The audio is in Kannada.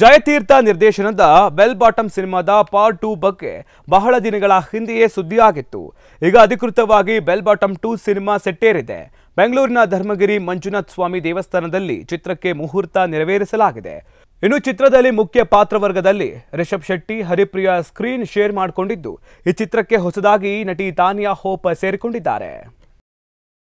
ಜಯತೀರ್ಥ ನಿರ್ದೇಶನದ ಬೆಲ್ ಬಾಟಮ್ ಸಿನಿಮಾದ ಪಾರ್ಟ್ ಟೂ ಬಗ್ಗೆ ಬಹಳ ದಿನಗಳ ಹಿಂದೆಯೇ ಸುದ್ದಿಯಾಗಿತ್ತು ಈಗ ಅಧಿಕೃತವಾಗಿ ಬೆಲ್ ಬಾಟಮ್ ಟೂ ಸಿನಿಮಾ ಸೆಟ್ಟೇರಿದೆ ಬೆಂಗಳೂರಿನ ಧರ್ಮಗಿರಿ ಮಂಜುನಾಥ್ ಸ್ವಾಮಿ ದೇವಸ್ಥಾನದಲ್ಲಿ ಚಿತ್ರಕ್ಕೆ ಮುಹೂರ್ತ ನೆರವೇರಿಸಲಾಗಿದೆ ಇನ್ನು ಚಿತ್ರದಲ್ಲಿ ಮುಖ್ಯ ಪಾತ್ರವರ್ಗದಲ್ಲಿ ರಿಷಬ್ ಶೆಟ್ಟಿ ಹರಿಪ್ರಿಯಾ ಸ್ಕ್ರೀನ್ ಶೇರ್ ಮಾಡಿಕೊಂಡಿದ್ದು ಈ ಚಿತ್ರಕ್ಕೆ ಹೊಸದಾಗಿ ನಟಿ ತಾನಿಯಾ ಹೋಪ್ ಸೇರಿಕೊಂಡಿದ್ದಾರೆ